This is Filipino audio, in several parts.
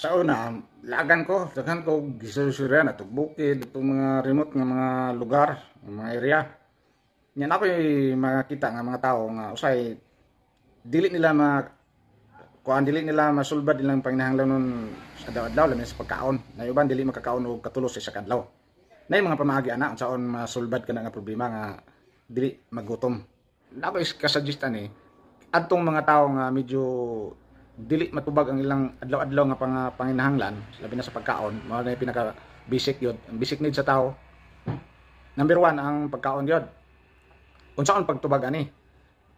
sa una lagan ko daghan ko gisusurya na tugbukid itong mga remote nga mga lugar mga area yan ako yung makita nga mga tao nga usay dili nila ma kuan dili nila masulbad nilang panginahanglan nun sa adlaw lamin sa pagkaon na iban dili makakaon og katulos sa kadlaw na yung mga pamaagi ana saon masulbad kana nga problema nga dili magutom na ako is kasuggest ani adtong mga tao nga medyo dili matubag ang ilang adlaw-adlaw nga pang, panginahanglan labi na sa pagkaon mao na pinaka basic yod ang basic need sa tao number one ang pagkaon yod unsaon pagtubag ani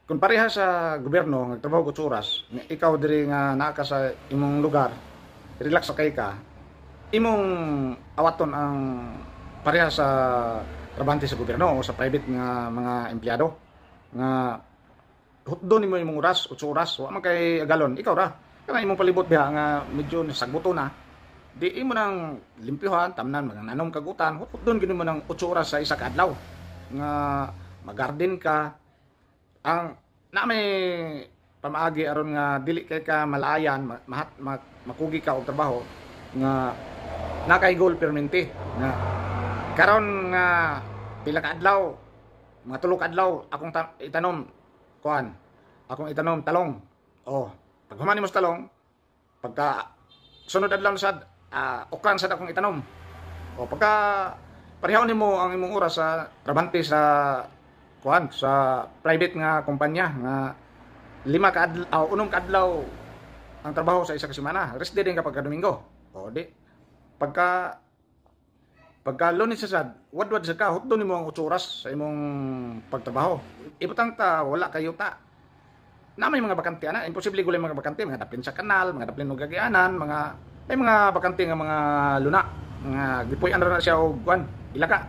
kung pareha sa gobyerno trabaho ko oras ikaw diri nga naa ka sa imong lugar relax sa kay ka imong awaton ang pareha sa trabante sa gobyerno o sa private nga mga empleyado nga hotdon mo imong oras 8 oras wa man kay galon ikaw ra kana imong palibot biha nga medyo nasagbuto na di imo nang limpyohan tamnan man manananom kag utan hotdon gid mo nang 8 oras sa isa ka adlaw nga magarden ka ang na may pamaagi aron nga dili kay ka malayan mahat makugi ka og trabaho nga nakay goal permanente nga karon nga pila ka adlaw mga tulo ka adlaw akong itanom kuan akong itanom talong oh paghuman humani mo talong pagka sunod adlaw sad uh, ah, ukran sad akong itanom oh pagka parehaw nimo ang imong oras sa trabante sa kuan sa private nga kumpanya nga lima ka adlaw uh, unom ka adlaw ang trabaho sa isa ka semana rest day din kapag domingo oh di pagka pagka lunes sa sad wadwad sa ka hutdo nimo ang 8 oras sa imong pagtrabaho Ibutang ta, wala kayo ta. Na may mga bakante ana, imposible gulay mga bakante, mga daplin sa kanal, mga daplin og gagianan, mga may mga bakante nga mga luna, nga gipuy na siya og kuan, ilaka.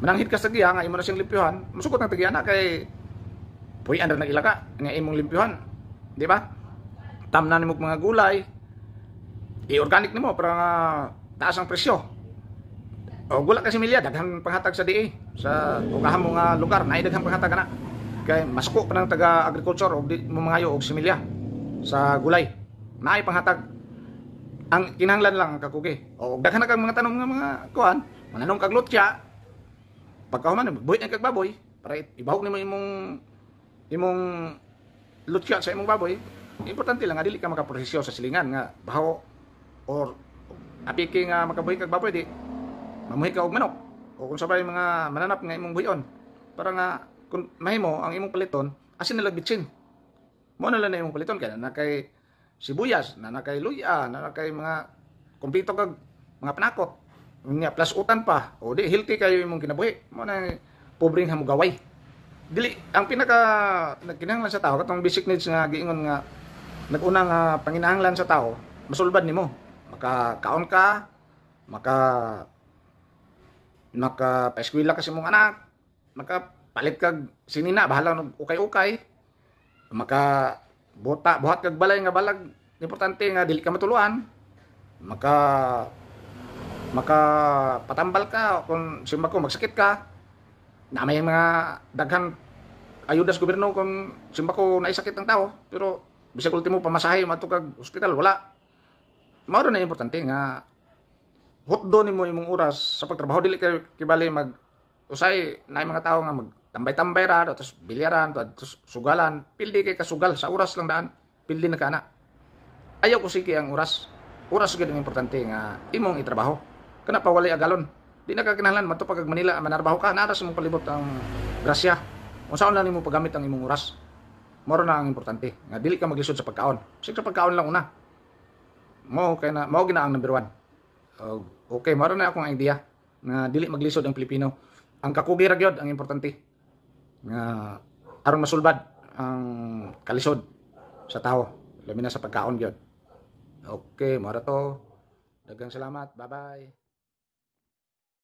Mananghit ka sa giya nga imo na siyang limpyuhan, masugot ang tagiana kay puy andra na ilaka nga imong limpyuhan, di ba? Tamnan nimo mga gulay, i-organic eh, nimo para nga taas ang presyo. O gula kasi milya daghang panghatag sa DE sa ugahan mo nga lugar na daghang panghatag na kay masko pa ng taga agriculture og mamangayo og similya sa gulay naay panghatag ang kinanglan lang ang kakugi o daghan kag mga tanom nga mga kuan mananong kag lutya pagkahuman buhit ang kag baboy para ibahog nimo imong imong lutya sa imong baboy importante lang nga dili ka makaprosesyo sa silingan nga baho or apiki nga makabuhi kag baboy di mamuhi ka og manok o kung sabay mga mananap nga imong buhion para nga kun mahimo ang imong paliton asin nila bitsin mo na lang na imong paliton kay na kay sibuyas na na kay luya na na kay mga kompito kag mga panakot nya plus utan pa o di healthy kayo imong kinabuhi mo na pobreng hamo gaway dili ang pinaka nagkinahanglan sa tao katong basic needs nga giingon nga naguna nga panginahanglan sa tao masulbad nimo maka makakaon ka maka maka paeskwela kasi mong anak maka palit kag sinina bahala og ukay-ukay maka bota buhat kag balay nga balag importante nga dili ka matuluan maka maka patambal ka kung simba ko magsakit ka na may mga daghan ayuda sa gobyerno kung simba ko naisakit ang tao pero bisag ultimo pamasahe mato kag ospital wala mao na importante nga hotdo nimo imong oras sa pagtrabaho dili kay kibali mag usay na mga tao nga mag tambay-tambay ra, tapos bilyaran, tapos sugalan. Pildi kay kasugal, sa oras lang daan, pildi na kana. Ayaw ko sige ang oras. Oras gid ang importante nga imong itrabaho. Kana pa walay agalon. Di na kakinahanglan mato pag Manila manarbaho ka, naras mong palibot ang grasya. Unsaon lang nimo paggamit ang imong oras. Moro na ang importante nga dili ka maglisod sa pagkaon. Sige sa pagkaon lang una. Mao kay na mao gina ang number 1. okay, maro na akong idea na dili maglisod ang Pilipino. Ang kakugi ra gyud ang importante nga aron masulbad ang kalisod sa tao lamin na sa pagkaon gyud okay mara to daghang salamat bye bye